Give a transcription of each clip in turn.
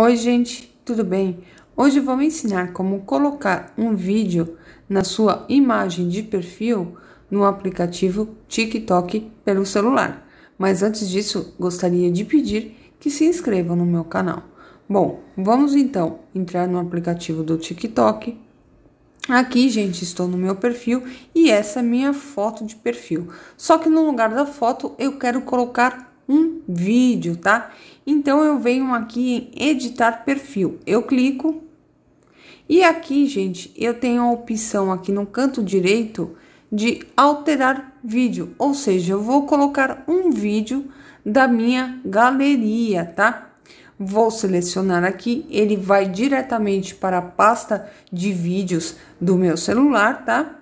Oi, gente, tudo bem? Hoje vou ensinar como colocar um vídeo na sua imagem de perfil no aplicativo TikTok pelo celular. Mas antes disso, gostaria de pedir que se inscrevam no meu canal. Bom, vamos então entrar no aplicativo do TikTok. Aqui, gente, estou no meu perfil e essa é minha foto de perfil. Só que no lugar da foto eu quero colocar um vídeo, tá? Então eu venho aqui em editar perfil, eu clico e aqui, gente, eu tenho a opção aqui no canto direito de alterar vídeo, ou seja, eu vou colocar um vídeo da minha galeria, tá? Vou selecionar aqui, ele vai diretamente para a pasta de vídeos do meu celular, tá?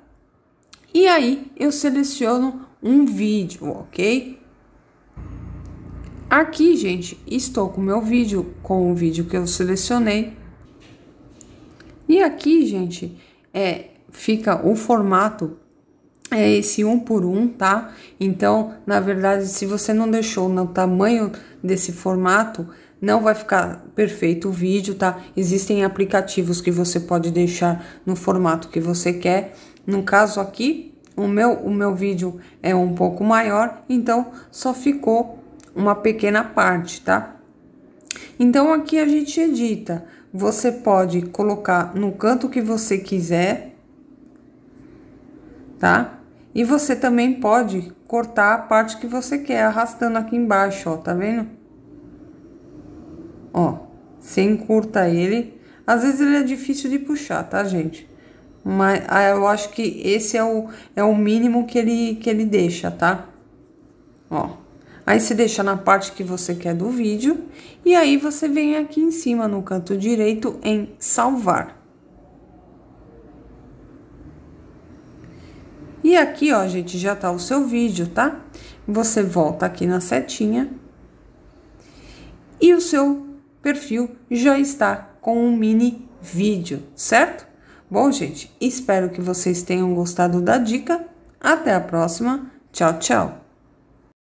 E aí eu seleciono um vídeo, ok? Aqui, gente, estou com o meu vídeo, com o vídeo que eu selecionei. E aqui, gente, é, fica o formato é esse um por um, tá? Então, na verdade, se você não deixou no tamanho desse formato, não vai ficar perfeito o vídeo, tá? Existem aplicativos que você pode deixar no formato que você quer. No caso aqui, o meu, o meu vídeo é um pouco maior, então só ficou uma pequena parte, tá? Então aqui a gente edita. Você pode colocar no canto que você quiser, tá? E você também pode cortar a parte que você quer, arrastando aqui embaixo, ó, tá vendo? Ó, você encurta ele. Às vezes ele é difícil de puxar, tá, gente? Mas ah, eu acho que esse é o, é o mínimo que ele, que ele deixa, tá? Ó. Aí você deixa na parte que você quer do vídeo e aí você vem aqui em cima no canto direito em salvar. E aqui, ó, gente, já tá o seu vídeo, tá? Você volta aqui na setinha e o seu perfil já está com um mini vídeo, certo? Bom, gente, espero que vocês tenham gostado da dica. Até a próxima. Tchau, tchau.